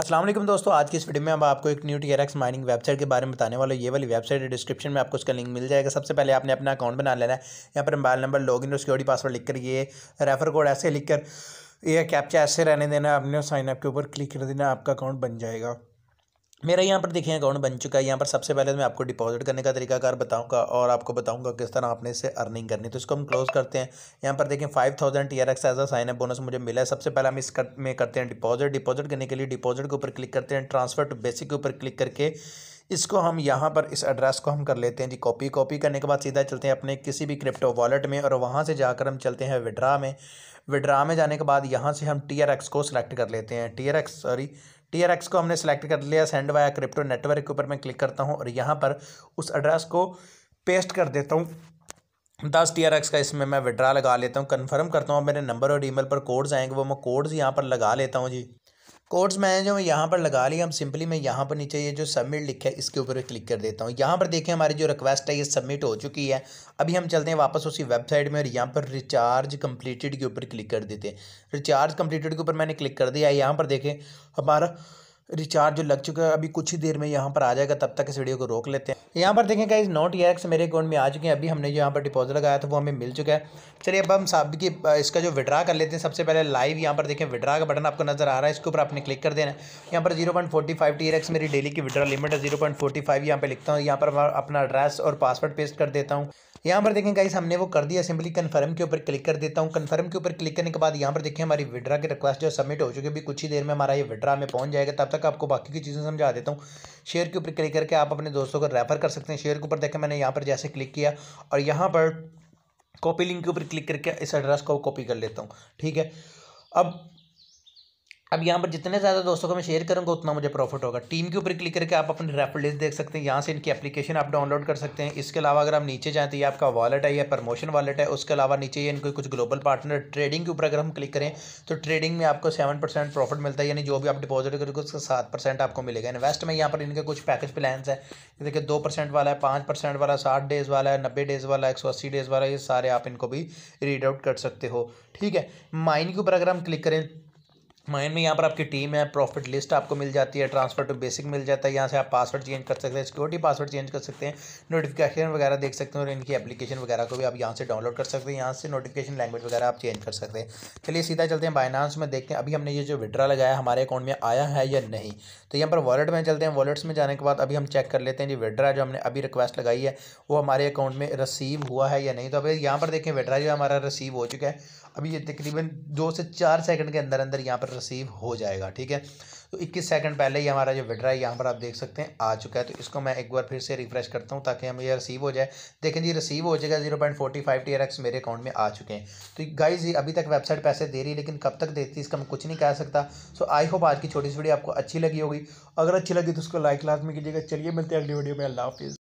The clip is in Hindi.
असलम दोस्तों आज की इस वीडियो में हम आपको एक न्यू टी माइनिंग वेबसाइट के बारे में बताने वाले ये वाली वेबसाइट है डिस्क्रिप्शन में आपको उसका लिंक मिल जाएगा सबसे पहले आपने अपना अकाउंट बना लेना है यहाँ पर मोबाइल नंबर लॉगिन और सिक्योरिटी पासवर्ड लिख कर ये रेफर कोड ऐसे लिख कर ये कैप्चा ऐसे रहने देना आपने साइनअप के ऊपर क्लिक कर देना आपका अकाउंट बन जाएगा मेरा यहाँ पर देखिए अकाउंट बन चुका है यहाँ पर सबसे पहले तो मैं आपको डिपॉजिट करने का तरीकाकार बताऊँगा और आपको बताऊँगा किस तरह आपने इसे अर्निंग करनी तो इसको हम क्लोज करते हैं यहाँ पर देखें five thousand T R X as a sign up bonus मुझे मिला है सबसे पहले हम इस कर, में करते हैं डिपॉजिट डिपॉजिट करने के लिए डिपॉजिट के ऊपर क्लिक करते हैं ट्रांसफर टू बेसिक के ऊपर क्लिक करके इसको हम यहाँ पर इस एड्रेस को हम कर लेते हैं जी कॉपी कॉपी करने के बाद सीधा चलते हैं अपने किसी भी क्रिप्टो वॉलेट में और वहाँ से जाकर हम चलते हैं विड्रा में विड्रा में जाने के बाद यहाँ से हम टी को सिलेक्ट कर लेते हैं T sorry T R X को हमने सेलेक्ट कर लिया सेंड वाया क्रिप्टो नेटवर्क के ऊपर मैं क्लिक करता हूँ और यहाँ पर उस एड्रेस को पेस्ट कर देता हूँ दस टी आर एक्स का इसमें मैं विड्रा लगा लेता हूँ कन्फर्म करता हूँ मेरे नंबर और ईमेल पर कोड्स आएंगे वो मैं कोड्स यहाँ पर लगा लेता हूँ जी कोड्स मैंने जो यहाँ पर लगा लिया हम सिंपली मैं यहाँ पर नीचे ये जो सबमिट लिखा है इसके ऊपर क्लिक कर देता हूँ यहाँ पर देखें हमारी जो रिक्वेस्ट है ये सबमिट हो चुकी है अभी हम चलते हैं वापस उसी वेबसाइट में और यहाँ पर रिचार्ज कंप्लीटेड के ऊपर क्लिक कर देते हैं रिचार्ज कंप्लीटेड के ऊपर मैंने क्लिक कर दिया यहाँ पर देखें हमारा रिचार्ज जो लग चुका है अभी कुछ ही देर में यहाँ पर आ जाएगा तब तक इस वीडियो को रोक लेते हैं यहाँ पर देखें गाइज नोट ई मेरे अकाउंट में आ चुके हैं अभी हमने जो यहाँ पर डिपॉजिट लगाया था वो हमें मिल चुका है चलिए अब हम साहब की इसका जो विड्रा कर लेते हैं सबसे पहले लाइव यहाँ पर देखें विड्रा का बटन आपको नजर आ रहा है इसके ऊपर आपने क्लिक कर देना है यहाँ पर zero point forty five T मेरी डेली की विड्रा लिमिट है जीरो पॉइंट फोर्टी फाइव यहाँ पर लिखता हूँ यहाँ पर अपना एड्रेस और पासवर्ड पेस्ट कर देता हूँ यहाँ पर देखें गाइस हमने वो कर दिया सिंपली कन्फर्म के ऊपर क्लिक कर देता हूँ कन्फर्म के ऊपर क्लिक करने के बाद यहाँ पर देखें हमारी विड्रा की रिक्वेस्ट जो सबमिट हो चुकी है कुछ ही देर में हमारा ये विड्रा में पहुँच जाएगा तब तक आपको बाकी की चीज़ें समझा देता हूँ शेयर के ऊपर क्लिक करके आप अपने दोस्तों को रेफर कर सकते हैं शेयर के ऊपर देखें मैंने यहाँ पर जैसे क्लिक किया और यहाँ पर कॉपी लिंक के ऊपर क्लिक करके इस एड्रेस को कॉपी कर लेता हूँ ठीक है अब अब यहाँ पर जितने ज़्यादा दोस्तों को मैं शेयर करूँगा उतना मुझे प्रॉफिट होगा टीम के ऊपर क्लिक करके आप अपनी रेफर लिस्ट देख सकते हैं यहाँ से इनकी एप्लीकेशन आप डाउनलोड कर सकते हैं इसके अलावा अगर आप नीचे जाएँ तो ये आपका वॉलेट है या प्रमोशन वॉलेट है उसके अलावा नीचे ये इनके कुछ ग्लोबल पार्टनर ट्रेडिंग के ऊपर अगर हम क्लिक करें तो ट्रेडिंग में आपको सेवन परसेंट प्रॉफिट मिलता है यानी जो भी आप डिपॉजिट करोगे उसका सात परसेंट आपको मिलेगा इन्वेस्ट में यहाँ पर इनके कुछ पैकेज प्लान्स है देखिए दो परसेंट वाला है पाँच परसेंट वाला साठ डेज़ वाला है नब्बे डेज़ वाला एक सौ अस्सी डेज़ वाला ये सारे आप इनको भी रीड आउट कर सकते हो ठीक है माइन के ऊपर अगर हम क्लिक करें माइंड में यहाँ पर आपकी टीम है प्रॉफिट लिस्ट आपको मिल जाती है ट्रांसफर टू बेसिक मिल जाता है यहाँ से आप पासवर्ड चेंज कर सकते हैं सिक्योरिटी पासवर्ड चेंज कर सकते हैं नोटिफिकेशन वगैरह देख सकते हैं और इनकी एप्लीकेशन वगैरह को भी आप यहाँ से डाउनलोड कर सकते हैं यहाँ से नोटिफिकेशन लैंग्वेज वगैरह आप चेंज कर सकते हैं चलिए सीधा चलते हैं बाइनांस में देखते हैं अभी हमने ये जो विड्रा लगाया हमारे अकाउंट में आया है या नहीं तो यहाँ पर वॉलेट में चलते हैं वॉलेट्स में जाने के बाद अभी हम चेक कर लेते हैं जी विड्रा जो हमने अभी रिक्वेस्ट लगाई है वो हमारे अकाउंट में रिसीव हुआ है या नहीं तो अभी यहाँ पर देखें विड्रा जो हमारा रिसीव हो चुका है अभी ये तकरीबन दो से चार सेकंड के अंदर अंदर यहाँ पर रिसीव हो जाएगा ठीक है तो 21 सेकंड पहले ही हमारा जो विड्रा है यहाँ पर आप देख सकते हैं आ चुका है तो इसको मैं एक बार फिर से रिफ्रेश करता हूँ ताकि हमें ये रिसीव हो जाए देखें जी रिसीव हो जाएगा जीरो पॉइंट मेरे अकाउंट में आ चुके हैं तो गाइज ये अभी तक वेबसाइट पैसे दे रही है लेकिन कब तक देती है इसका मैं कुछ नहीं कह सकता सो आई होप आज की छोटी सी वीडियो आपको अच्छी लगी होगी अगर अच्छी लगी तो उसको लाइक लाजमी कीजिएगा चलिए मिलते हैं अगली वीडियो में अल्लाह हाफिज़